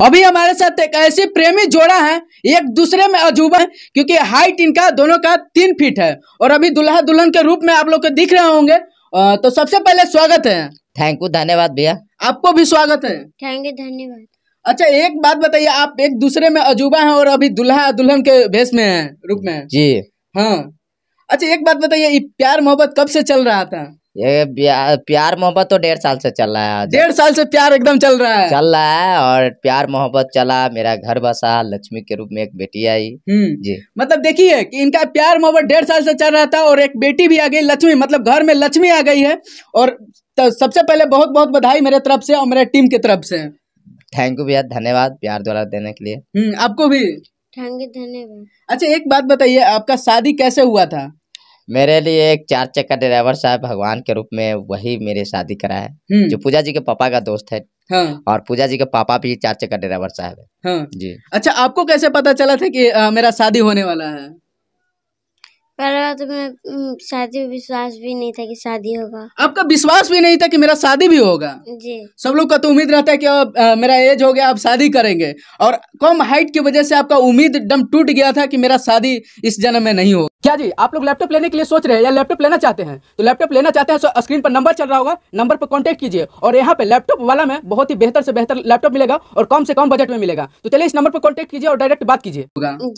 अभी हमारे साथ एक ऐसी प्रेमी जोड़ा है एक दूसरे में अजूबा है क्योंकि हाइट इनका दोनों का तीन फीट है और अभी दुल्हा दुल्हन के रूप में आप लोग को दिख रहे होंगे तो सबसे पहले स्वागत है थैंक यू धन्यवाद भैया आपको भी स्वागत है थैंक यू धन्यवाद अच्छा एक बात बताइए आप एक दूसरे में अजूबा है और अभी दुल्हा दुल्हन के भेष में है रूप में जी हाँ अच्छा एक बात बताइए प्यार मोहब्बत कब से चल रहा था ये प्यार मोहब्बत तो डेढ़ साल से चल रहा है डेढ़ साल से प्यार एकदम चल रहा है चल रहा है और प्यार मोहब्बत चला मेरा घर बसा लक्ष्मी के रूप में एक बेटी आई हम्म। जी मतलब देखिए कि इनका प्यार मोहब्बत डेढ़ साल से चल रहा था और एक बेटी भी आ गई लक्ष्मी मतलब घर में लक्ष्मी आ गई है और तो सबसे पहले बहुत बहुत बधाई मेरे तरफ से और मेरे टीम की तरफ से थैंक यू भैया धन्यवाद प्यार द्वारा देने के लिए हम्म, आपको भी थैंक यू धन्यवाद अच्छा एक बात बताइए आपका शादी कैसे हुआ था मेरे लिए एक चार चक्का ड्राइवर साहब भगवान के रूप में वही मेरे शादी करा है हम्म। जो पूजा जी के पापा का दोस्त है हाँ। और पूजा जी के पापा भी चार चक्का ड्राइवर साहब है हाँ। जी अच्छा आपको कैसे पता चला था कि आ, मेरा शादी होने वाला है तो मैं शादी में विश्वास भी नहीं था कि शादी होगा आपका विश्वास भी नहीं था कि मेरा शादी भी होगा जी सब लोग का तो उम्मीद रहता है कि अब मेरा एज हो गया अब शादी करेंगे और कम हाइट की वजह से आपका उम्मीद दम टूट गया था कि मेरा शादी इस जन्म में नहीं होगा क्या जी आप लोग लैपटॉप लेने के लिए सोच रहे हैं या लैपटॉप लेना चाहते हैं तो लैपटॉप लेना चाहते हैं तो स्क्रीन पर नंबर चल रहा होगा नंबर पर कांटेक्ट कीजिए और यहाँ पे लैपटॉप वाला में बहुत ही बेहतर से बेहतर लैपटॉप मिलेगा और कम से कम बजट में मिलेगा तो चलिए इस नंबर पर कांटेक्ट कीजिए और डायरेक्ट बात कीजिए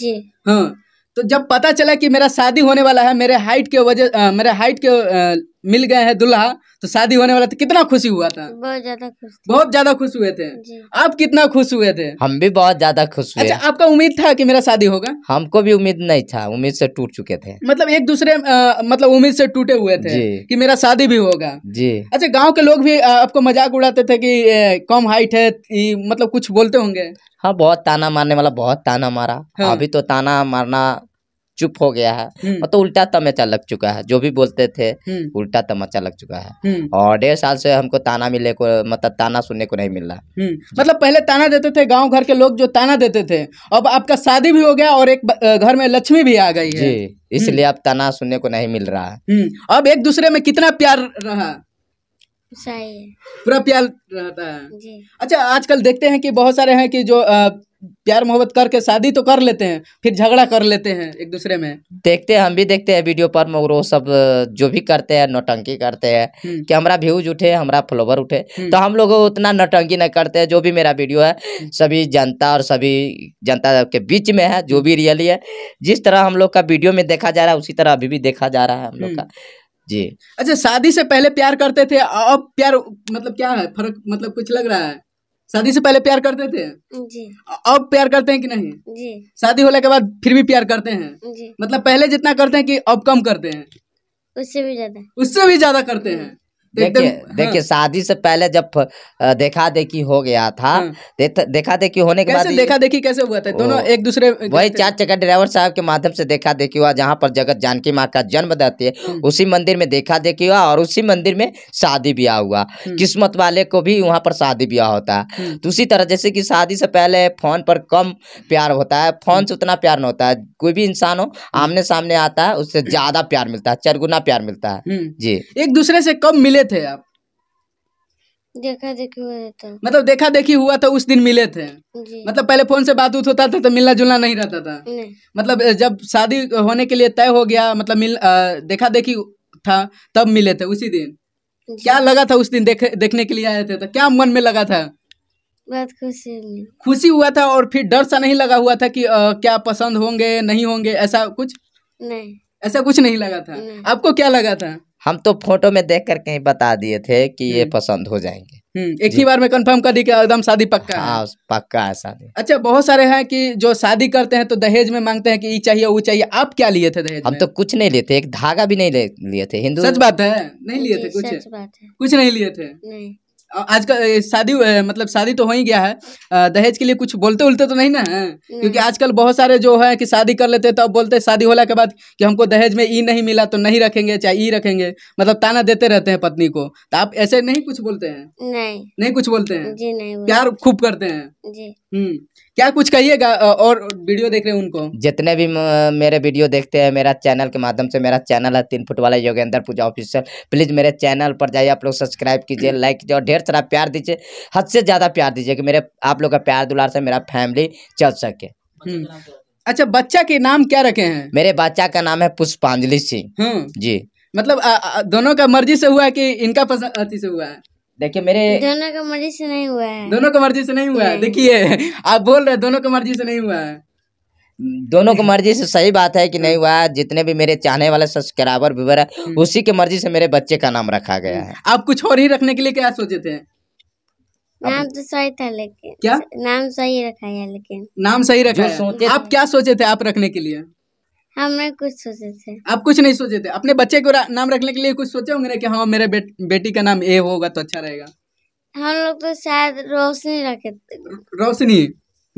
जी हाँ तो जब पता चला कि मेरा शादी होने वाला है मेरे हाइट के वजह मेरे हाइट के मिल गए हैं दुल्हा तो शादी होने वाला था तो कितना खुशी हुआ था बहुत ज्यादा खुश बहुत ज्यादा खुश हुए थे आप कितना खुश हुए थे हम भी बहुत ज्यादा खुश हुए अच्छा आपका उम्मीद था कि मेरा शादी होगा हमको भी उम्मीद नहीं था उम्मीद से टूट चुके थे मतलब एक दूसरे आ, मतलब उम्मीद से टूटे हुए थे कि मेरा शादी भी होगा जी अच्छा गाँव के लोग भी आपको मजाक उड़ाते थे की कम हाइट है मतलब कुछ बोलते होंगे हाँ बहुत ताना मारने वाला बहुत ताना मारा हाँ। अभी तो ताना मारना चुप हो गया है मतलब तो उल्टा तमाचा लग चुका है जो भी बोलते थे हम्म। उल्टा तमाचा लग चुका है हम्म। और डेढ़ साल से हमको ताना मिले को मतलब ताना सुनने को नहीं मिल रहा मतलब पहले ताना देते थे गांव घर के लोग जो ताना देते थे अब आपका शादी भी हो गया और एक घर में लक्ष्मी भी आ गई है इसलिए अब ताना सुनने को नहीं मिल रहा है अब एक दूसरे में कितना प्यार रहा पूरा प्यार रहता है अच्छा आजकल देखते हैं कि बहुत सारे हैं कि जो प्यार मोहब्बत करके शादी तो कर लेते हैं फिर झगड़ा कर लेते हैं एक दूसरे में देखते हैं हम भी देखते हैं वीडियो पर मगर वो सब जो भी करते हैं नौटंकी करते हैं कि हमारा हम्म। व्यूज उठे हमारा फॉलोवर उठे हम्म। तो हम लोग उतना नौटंकी नहीं करते हैं जो भी मेरा वीडियो है हम्म। सभी जनता और सभी जनता के बीच में है जो भी रियली है जिस तरह हम लोग का वीडियो में देखा जा रहा है उसी तरह अभी भी देखा जा रहा है हम लोग का जी अच्छा शादी से पहले प्यार करते थे अब प्यार मतलब क्या है फर्क मतलब कुछ लग रहा है शादी से पहले प्यार करते थे जी अब प्यार करते हैं कि नहीं जी शादी होने के बाद फिर भी प्यार करते हैं जी मतलब पहले जितना करते हैं कि अब कम करते हैं उससे भी ज्यादा उससे भी ज्यादा करते हैं देखिए हाँ। देखिए शादी से पहले जब देखा देखी हो गया था हाँ। देखा देखी होने के बाद देखा देखी कैसे हुआ था दोनों एक दूसरे वही चार चक्का ड्राइवर साहब के माध्यम से देखा देखी हुआ जहाँ पर जगत जानकी माँ का जन्म देती है हम्म। उसी मंदिर में देखा देखी हुआ और उसी मंदिर में शादी ब्याह हुआ हम्म। किस्मत वाले को भी वहाँ पर शादी ब्याह होता है हम्म। तो उसी तरह जैसे की शादी से पहले फोन पर कम प्यार होता है फोन से उतना प्यार नहीं होता है कोई भी इंसान हो आमने सामने आता है उससे ज्यादा प्यार मिलता है चरगुना प्यार मिलता है जी एक दूसरे से कम मिले थे आप देखा देखी हुआ था तो। मतलब देखा देखी हुआ था तो उस दिन मिले थे मतलब पहले फोन से बात उत होता था तो मिलना जुलना नहीं रहता था नहीं। मतलब जब शादी होने के लिए तय हो गया मतलब मिल आ, देखा देखी था तब मिले थे उसी दिन क्या लगा था उस दिन देख, देखने के लिए आए थे तो क्या मन में लगा था बहुत खुशी खुशी हुआ था और फिर डर सा नहीं लगा हुआ था की क्या पसंद होंगे नहीं होंगे ऐसा कुछ नहीं ऐसा कुछ नहीं लगा था आपको क्या लगा था हम तो फोटो में देख करके ही बता दिए थे कि ये हम्म। पसंद हो जाएंगे हम्म, एक ही बार में कंफर्म कर दी कि एकदम शादी पक्का हाँ, है पक्का है शादी अच्छा बहुत सारे हैं कि जो शादी करते हैं तो दहेज में मांगते हैं कि ये चाहिए वो चाहिए आप क्या लिए थे दहेज हम में? तो कुछ नहीं लिए थे एक धागा भी नहीं लिए थे हिंदू सच बात है नहीं लिए थे कुछ कुछ नहीं लिए थे आज का शादी मतलब शादी तो हो ही गया है दहेज के लिए कुछ बोलते उलते तो नहीं ना है हाँ। हम्म। क्योंकि आजकल बहुत सारे जो है कि शादी कर लेते हैं तो अब बोलते हैं शादी होला के बाद कि हमको दहेज में ई नहीं मिला तो नहीं रखेंगे चाहे ई रखेंगे मतलब ताना देते रहते हैं पत्नी को तो आप ऐसे नहीं कुछ बोलते हैं नहीं नहीं कुछ बोलते हैं जी नहीं प्यार खूब करते हैं जी हम्म क्या कुछ कहिएगा और वीडियो देख रहे हैं उनको जितने भी मेरे वीडियो देखते हैं मेरा चैनल के माध्यम से मेरा चैनल है तीन फुट वाला योगेंद्र पूजा ऑफिशियल प्लीज़ मेरे चैनल पर जाइए आप लोग सब्सक्राइब कीजिए लाइक कीजिए और ढेर सारा प्यार दीजिए हद से ज़्यादा प्यार दीजिए कि मेरे आप लोग का प्यार दुलार से मेरा फैमिली चल सके हम्म। अच्छा बच्चा के नाम क्या रखे हैं मेरे बच्चा का नाम है पुष्पांजलि सिंह हम्म। जी मतलब आ, आ, दोनों का मर्जी से हुआ है कि इनका पसंद से हुआ है देखिए मेरे दोनों को मर्जी से नहीं हुआ है दोनों को मर्जी से नहीं हुआ है देखिए आप बोल रहे दोनों को मर्जी से नहीं हुआ है दोनों की मर्जी से सही बात है कि नहीं हुआ जितने भी मेरे चाहने वाले सब्सक्राइबर व्यूवर है उसी के मर्जी से मेरे बच्चे का नाम रखा गया है हम्म। आप कुछ और ही रखने के लिए क्या सोचे थे नाम तो सही था लेकिन क्या नाम सही रखा है लेकिन नाम सही रखा है आप क्या सोचे थे आप रखने के लिए हमने कुछ सोचे थे आप कुछ नहीं सोचे थे अपने बच्चे को नाम रखने के लिए कुछ सोचे होंगे कि हाँ मेरे बेट, बेटी का नाम ए होगा तो अच्छा रहेगा हम लोग तो शायद रोशनी रखे रोशनी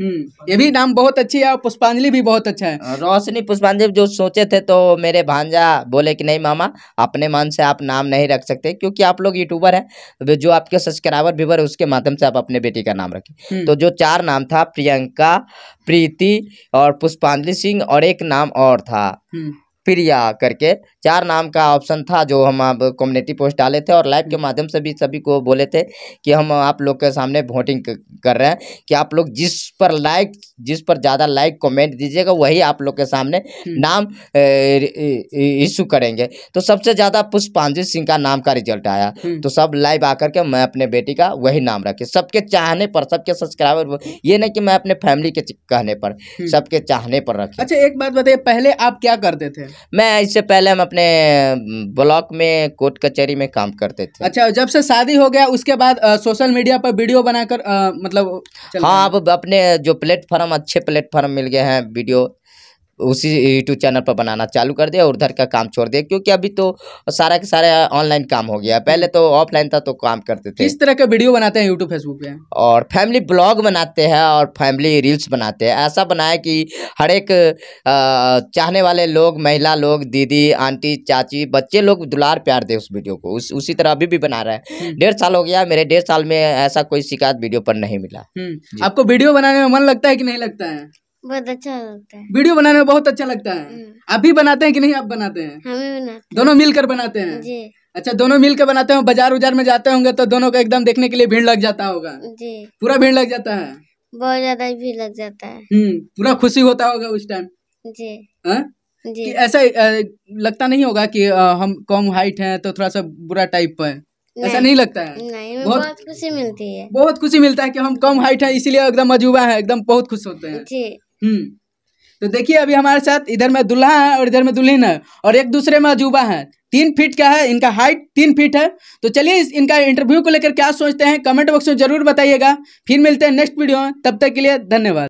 हम्म, ये भी नाम बहुत अच्छी है और पुष्पांजलि भी बहुत अच्छा है रोशनी पुष्पांजलि जो सोचे थे तो मेरे भांजा बोले कि नहीं मामा अपने मन से आप नाम नहीं रख सकते क्योंकि आप लोग यूट्यूबर है जो आपके सब्सक्राइबर व्यूवर उसके माध्यम से आप अपने बेटी का नाम रखें हम्म। तो जो चार नाम था प्रियंका प्रीति और पुष्पांजलि सिंह और एक नाम और था हम्म। फिर यह करके चार नाम का ऑप्शन था जो हम आप कम्युनिटी पोस्ट डाले थे और लाइव के माध्यम से भी सभी को बोले थे कि हम आप लोग के सामने वोटिंग कर रहे हैं कि आप लोग जिस पर लाइक जिस पर ज़्यादा लाइक कमेंट दीजिएगा वही आप लोग के सामने हम्म। नाम इशू करेंगे तो सबसे ज़्यादा पुष्पांजलि सिंह का नाम का रिजल्ट आया हम्म। तो सब लाइव आकर के मैं अपने बेटी का वही नाम रखे सबके चाहने पर सबके सब्सक्राइबर ये नहीं कि मैं अपने फैमिली के कहने पर हम्म। सबके चाहने पर रखे अच्छा एक बात बताइए पहले आप क्या करते थे मैं इससे पहले हम अपने ब्लॉक में कोर्ट कचहरी में काम करते थे अच्छा जब से शादी हो गया उसके बाद आ, सोशल मीडिया पर वीडियो बनाकर मतलब हाँ अब अपने जो प्लेटफॉर्म अच्छे प्लेटफॉर्म मिल गए हैं वीडियो उसी यूट्यूब चैनल पर बनाना चालू कर दिया और उधर का काम छोड़ दिया क्योंकि अभी तो सारा का सारा ऑनलाइन काम हो गया पहले तो ऑफलाइन था तो काम करते थे इस तरह का वीडियो बनाते हैं यूट्यूब फेसबुक पे और फैमिली ब्लॉग बनाते हैं और फैमिली रील्स बनाते हैं ऐसा बनाया कि हर एक चाहने वाले लोग महिला लोग दीदी आंटी चाची बच्चे लोग दुलार प्यार दे उस वीडियो को उस उसी तरह अभी भी बना रहे हैं हम्म। डेढ़ साल हो गया मेरे डेढ़ साल में ऐसा कोई शिकायत वीडियो पर नहीं मिला हम्म। आपको वीडियो बनाने में मन लगता है कि नहीं लगता है बहुत अच्छा लगता है वीडियो बनाने में बहुत अच्छा लगता है हम्म। आप भी बनाते हैं कि नहीं आप बनाते हैं बनाते दोनों मिलकर बनाते हैं जी अच्छा दोनों मिलकर बनाते हैं बाजार उजार में जाते होंगे तो दोनों को एकदम देखने के लिए भीड़ लग जाता होगा जी पूरा भीड़ लग जाता है बहुत ज्यादा भीड़ लग जाता है हम्म, पूरा खुशी होता होगा उस टाइम जी हाँ कि ऐसा लगता नहीं होगा कि हम कम हाइट हैं तो थोड़ा सा बुरा टाइप है ऐसा नहीं लगता है नहीं, बहुत, बहुत खुशी मिलती है बहुत खुशी मिलता है कि हम कम हाइट है इसीलिए एकदम अजूबा है एकदम बहुत खुश होते हैं जी हम्म। तो देखिए अभी हमारे साथ इधर में दुल्हा है और इधर में दुल्हन है और एक दूसरे में अजूबा है तीन फीट का है इनका हाइट तीन फीट है तो चलिए इस इनका इंटरव्यू को लेकर क्या सोचते हैं कमेंट बॉक्स में जरूर बताइएगा फिर मिलते हैं नेक्स्ट वीडियो में तब तक के लिए धन्यवाद